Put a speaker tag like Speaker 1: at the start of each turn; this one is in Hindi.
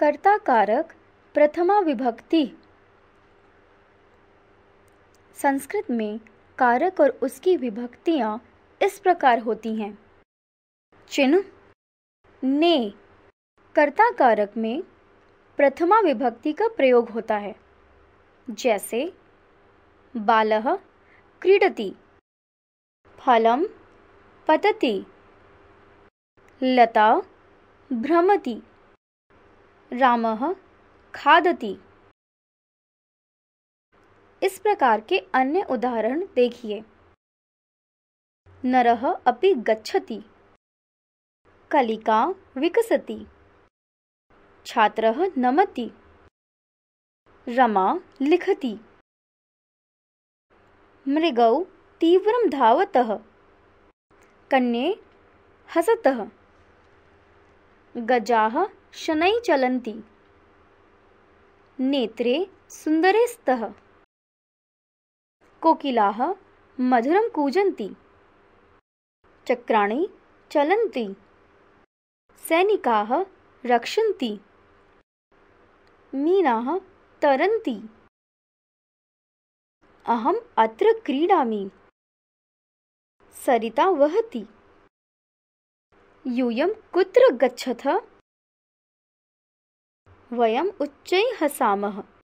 Speaker 1: कर्ता कारक प्रथमा विभक्ति संस्कृत में कारक और उसकी विभक्तियां इस प्रकार होती हैं चिन्ह ने कर्ता कारक में प्रथमा विभक्ति का प्रयोग होता है जैसे बाल क्रीडति फलम पतति लता भ्रमति रामः खादति इस प्रकार के अन्य उदाहरण देखिए नरः अपि गच्छति कलिका विकसति छात्रः नमति रमा लिखति मृगौ तीव्रं धावतः कन्ये हसतः गजाः शनै चलन्ति नेत्रे सुन्दरे स्तः कोकिलाः मधुरं कूजन्ति चक्राणि चलन्ति सैनिकाः रक्षन्ति मीनाः तरन्ति अहम् अत्र क्रीडामि सरिता वहति यूयम कुत्र गच्छथ वयम उच्चै हसामः